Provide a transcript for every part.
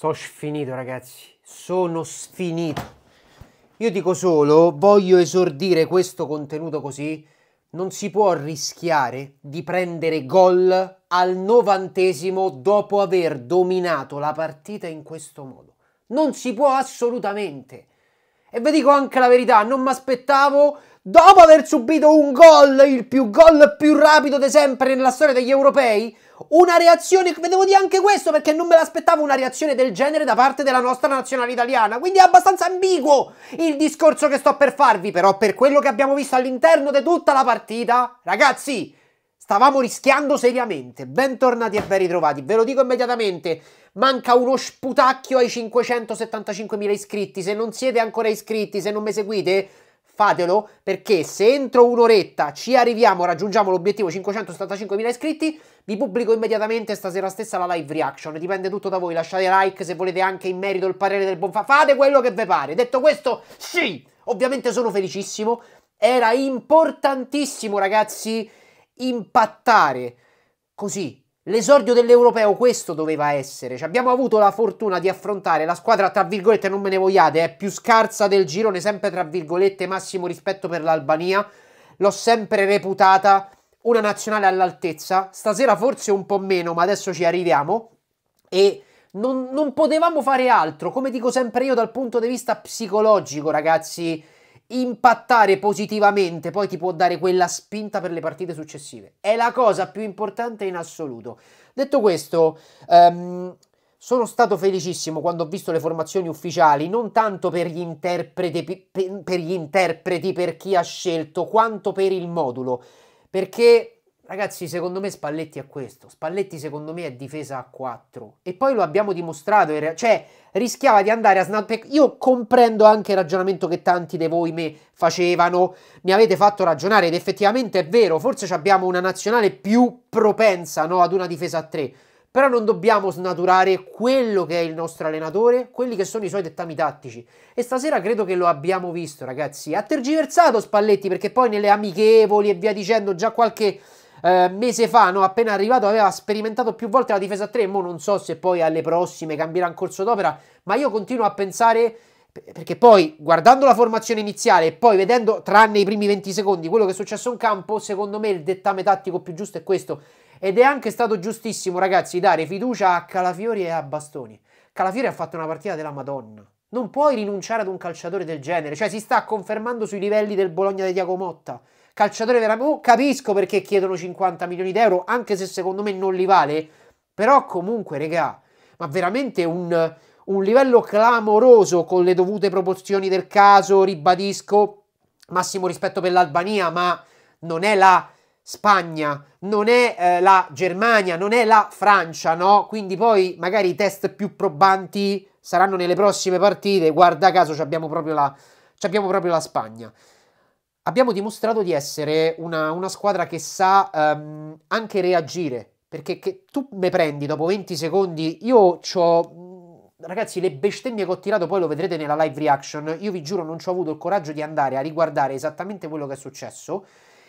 Sono sfinito, ragazzi. Sono sfinito. Io dico solo, voglio esordire questo contenuto così. Non si può rischiare di prendere gol al novantesimo dopo aver dominato la partita in questo modo. Non si può assolutamente. E vi dico anche la verità, non mi aspettavo dopo aver subito un gol, il più gol più rapido di sempre nella storia degli europei, una reazione, vedevo dire anche questo perché non me l'aspettavo una reazione del genere da parte della nostra nazionale italiana, quindi è abbastanza ambiguo il discorso che sto per farvi, però per quello che abbiamo visto all'interno di tutta la partita, ragazzi, stavamo rischiando seriamente. Bentornati e ben ritrovati. Ve lo dico immediatamente, manca uno sputacchio ai 575.000 iscritti. Se non siete ancora iscritti, se non mi seguite, fatelo perché se entro un'oretta ci arriviamo, raggiungiamo l'obiettivo 575.000 iscritti, vi pubblico immediatamente stasera stessa la live reaction. Dipende tutto da voi, lasciate like se volete anche in merito il parere del buon fa. Fate quello che vi pare. Detto questo, sì, ovviamente sono felicissimo. Era importantissimo, ragazzi, impattare così L'esordio dell'Europeo questo doveva essere. Cioè, abbiamo avuto la fortuna di affrontare la squadra, tra virgolette, non me ne vogliate, è eh, più scarsa del girone, sempre tra virgolette, massimo rispetto per l'Albania. L'ho sempre reputata una nazionale all'altezza. Stasera forse un po' meno, ma adesso ci arriviamo. E non, non potevamo fare altro, come dico sempre io dal punto di vista psicologico, ragazzi impattare positivamente poi ti può dare quella spinta per le partite successive. È la cosa più importante in assoluto. Detto questo, um, sono stato felicissimo quando ho visto le formazioni ufficiali, non tanto per gli, interpreti, per gli interpreti, per chi ha scelto, quanto per il modulo, perché Ragazzi, secondo me Spalletti è questo. Spalletti, secondo me, è difesa a 4. E poi lo abbiamo dimostrato. Re- cioè, rischiava di andare a snap. Io comprendo anche il ragionamento che tanti di voi me facevano. Mi avete fatto ragionare. Ed effettivamente è vero. Forse abbiamo una nazionale più propensa no, ad una difesa a 3. Però non dobbiamo snaturare quello che è il nostro allenatore, quelli che sono i suoi dettami tattici. E stasera credo che lo abbiamo visto, ragazzi. Ha tergiversato Spalletti perché poi nelle amichevoli e via dicendo già qualche eh, mese fa, no, appena arrivato, aveva sperimentato più volte la difesa a 3. non so se poi alle prossime cambierà in corso d'opera, ma io continuo a pensare. Perché poi, guardando la formazione iniziale e poi vedendo, tranne i primi 20 secondi, quello che è successo in campo, secondo me il dettame tattico più giusto è questo. Ed è anche stato giustissimo, ragazzi, dare fiducia a Calafiori e a Bastoni. Calafiori ha fatto una partita della Madonna. Non puoi rinunciare ad un calciatore del genere, cioè si sta confermando sui livelli del Bologna di Diacomotta calciatore veramente... Oh, capisco perché chiedono 50 milioni di euro, anche se secondo me non li vale, però comunque, regà, ma veramente un, un livello clamoroso con le dovute proporzioni del caso, ribadisco, massimo rispetto per l'Albania, ma non è la... Spagna, non è eh, la Germania, non è la Francia, no? Quindi poi magari i test più probanti saranno nelle prossime partite. Guarda caso, abbiamo proprio la, abbiamo proprio la Spagna abbiamo dimostrato di essere una, una squadra che sa um, anche reagire. Perché che tu me prendi dopo 20 secondi, io ho mm, ragazzi, le bestemmie che ho tirato poi lo vedrete nella live reaction. Io vi giuro, non ci ho avuto il coraggio di andare a riguardare esattamente quello che è successo.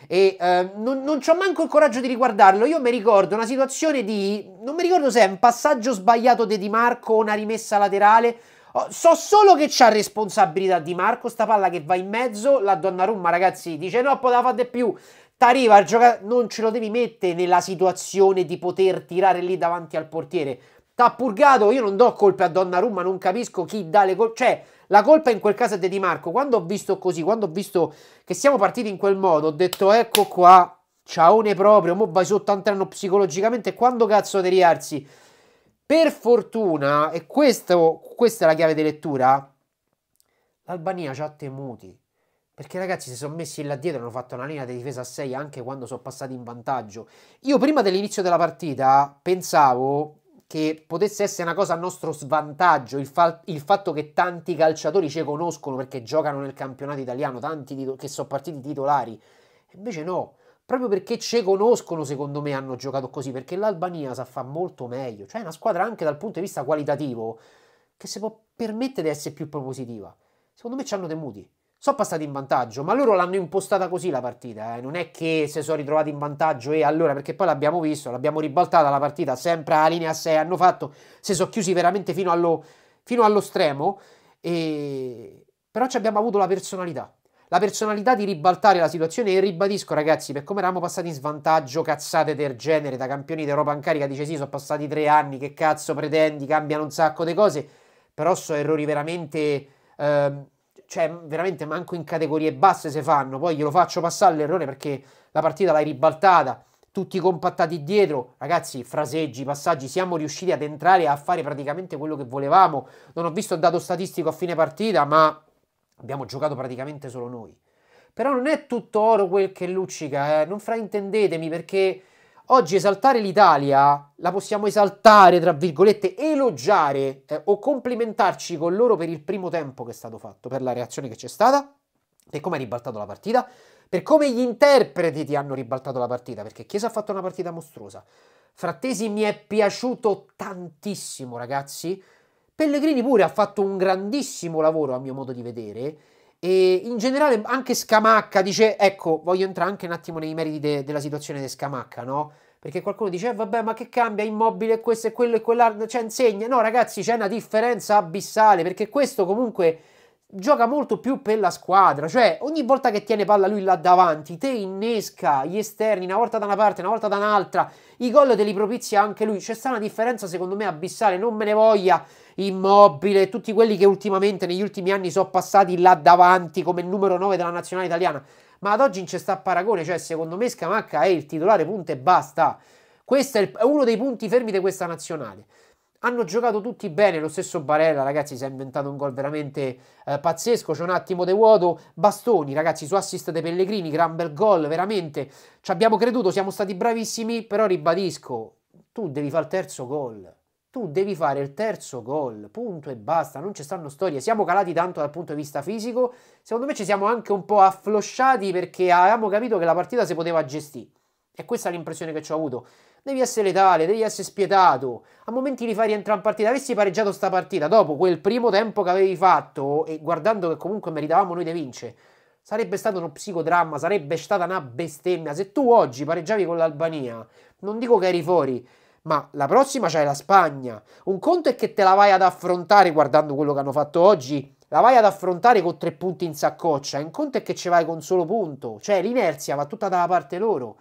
E eh, non, non ho manco il coraggio di riguardarlo. Io mi ricordo una situazione di. Non mi ricordo se è un passaggio sbagliato di Di Marco, una rimessa laterale Oh, so solo che c'ha responsabilità Di Marco, sta palla che va in mezzo, la Donnarumma ragazzi dice no, poteva fare di più, t'arriva il giocatore, non ce lo devi mettere nella situazione di poter tirare lì davanti al portiere. T'ha purgato, io non do colpe a Donnarumma, non capisco chi dà le colpe, cioè la colpa in quel caso è di Di Marco. Quando ho visto così, quando ho visto che siamo partiti in quel modo, ho detto ecco qua, ciaone proprio, mo vai sotto antenno psicologicamente, quando cazzo devi riarsi? Per fortuna, e questo, questa è la chiave di lettura, l'Albania ci ha temuti. Perché ragazzi si sono messi là dietro, hanno fatto una linea di difesa a 6 anche quando sono passati in vantaggio. Io prima dell'inizio della partita pensavo che potesse essere una cosa a nostro svantaggio il, fa- il fatto che tanti calciatori ci conoscono perché giocano nel campionato italiano, tanti tito- che sono partiti titolari. Invece no, proprio perché ci conoscono, secondo me, hanno giocato così, perché l'Albania sa fa molto meglio, cioè è una squadra anche dal punto di vista qualitativo che si può permettere di essere più propositiva. Secondo me ci hanno temuti. Sono passati in vantaggio, ma loro l'hanno impostata così la partita, eh. non è che si sono ritrovati in vantaggio e allora, perché poi l'abbiamo visto, l'abbiamo ribaltata la partita, sempre a linea 6 hanno fatto, si sono chiusi veramente fino, allo, fino allo stremo, e... però ci abbiamo avuto la personalità la personalità di ribaltare la situazione e ribadisco ragazzi per come eravamo passati in svantaggio cazzate del genere da campioni d'Europa in carica dice sì sono passati tre anni che cazzo pretendi cambiano un sacco di cose però sono errori veramente eh, cioè veramente manco in categorie basse se fanno poi glielo faccio passare l'errore perché la partita l'hai ribaltata tutti compattati dietro, ragazzi, fraseggi, passaggi, siamo riusciti ad entrare a fare praticamente quello che volevamo. Non ho visto il dato statistico a fine partita, ma abbiamo giocato praticamente solo noi. Però non è tutto oro quel che luccica, eh? non fraintendetemi perché oggi esaltare l'Italia la possiamo esaltare, tra virgolette, elogiare eh, o complimentarci con loro per il primo tempo che è stato fatto, per la reazione che c'è stata, per come ha ribaltato la partita, per come gli interpreti ti hanno ribaltato la partita, perché Chiesa ha fatto una partita mostruosa. Frattesi mi è piaciuto tantissimo, ragazzi. Pellegrini pure ha fatto un grandissimo lavoro a mio modo di vedere e in generale anche Scamacca dice ecco voglio entrare anche un attimo nei meriti de- della situazione di Scamacca no? perché qualcuno dice eh, vabbè ma che cambia immobile questo e quello e quell'altro cioè insegna no ragazzi c'è una differenza abissale perché questo comunque gioca molto più per la squadra, cioè ogni volta che tiene palla lui là davanti, te innesca gli esterni una volta da una parte, una volta da un'altra, i gol te li propizia anche lui, c'è sta una differenza secondo me abissale, non me ne voglia Immobile, tutti quelli che ultimamente negli ultimi anni sono passati là davanti come numero 9 della nazionale italiana, ma ad oggi non c'è sta paragone, cioè secondo me Scamacca è il titolare punto e basta, questo è, il, è uno dei punti fermi di questa nazionale hanno giocato tutti bene, lo stesso Barella ragazzi si è inventato un gol veramente eh, pazzesco, c'è un attimo de vuoto, Bastoni ragazzi su assist dei Pellegrini, gran bel gol veramente, ci abbiamo creduto, siamo stati bravissimi, però ribadisco, tu devi fare il terzo gol, tu devi fare il terzo gol, punto e basta, non ci stanno storie, siamo calati tanto dal punto di vista fisico, secondo me ci siamo anche un po' afflosciati perché avevamo capito che la partita si poteva gestire. E questa è l'impressione che ci ho avuto. Devi essere letale, devi essere spietato. A momenti li fai rientrare in partita. Avessi pareggiato sta partita dopo quel primo tempo che avevi fatto e guardando che comunque meritavamo noi di vincere, sarebbe stato uno psicodramma, sarebbe stata una bestemmia. Se tu oggi pareggiavi con l'Albania, non dico che eri fuori, ma la prossima c'è la Spagna. Un conto è che te la vai ad affrontare guardando quello che hanno fatto oggi. La vai ad affrontare con tre punti in saccoccia. Un conto è che ci vai con solo punto. Cioè l'inerzia va tutta dalla parte loro.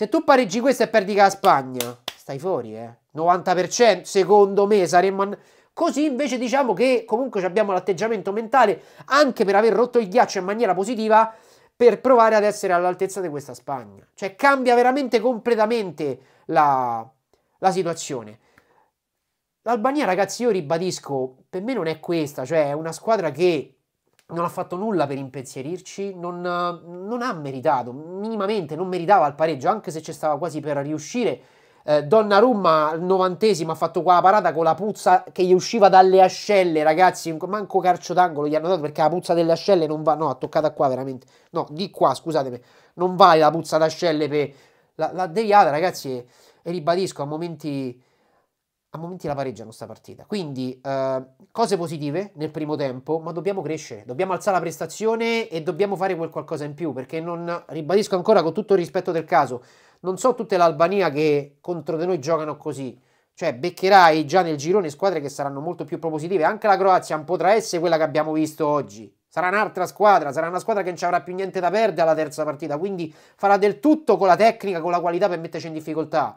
Se tu pareggi questo e perdi la Spagna, stai fuori, eh. 90% secondo me saremmo... An... Così invece diciamo che comunque abbiamo l'atteggiamento mentale anche per aver rotto il ghiaccio in maniera positiva per provare ad essere all'altezza di questa Spagna. Cioè cambia veramente completamente la, la situazione. L'Albania, ragazzi, io ribadisco, per me non è questa, cioè è una squadra che non ha fatto nulla per impensierirci, non, non, ha meritato, minimamente non meritava il pareggio, anche se ci stava quasi per riuscire. Eh, Donnarumma al novantesimo ha fatto quella parata con la puzza che gli usciva dalle ascelle, ragazzi, manco carcio d'angolo gli hanno dato perché la puzza delle ascelle non va, no, ha toccata qua veramente, no, di qua, scusatemi, non vale la puzza d'ascelle per... L'ha deviata, ragazzi, e, ribadisco, a momenti a momenti la pareggiano sta partita. Quindi eh, cose positive nel primo tempo, ma dobbiamo crescere, dobbiamo alzare la prestazione e dobbiamo fare quel qualcosa in più, perché non ribadisco ancora con tutto il rispetto del caso, non so tutte l'Albania che contro di noi giocano così. Cioè, beccherai già nel girone squadre che saranno molto più propositive. Anche la Croazia non potrà essere quella che abbiamo visto oggi. Sarà un'altra squadra, sarà una squadra che non ci avrà più niente da perdere alla terza partita. Quindi farà del tutto con la tecnica, con la qualità per metterci in difficoltà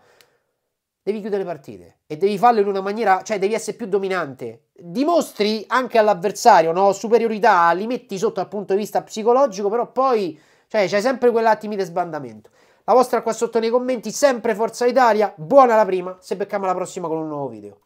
devi chiudere le partite e devi farlo in una maniera, cioè devi essere più dominante. Dimostri anche all'avversario no? superiorità, li metti sotto dal punto di vista psicologico, però poi cioè, c'è sempre quell'attimo di sbandamento. La vostra qua sotto nei commenti, sempre Forza Italia, buona la prima, se becchiamo la prossima con un nuovo video.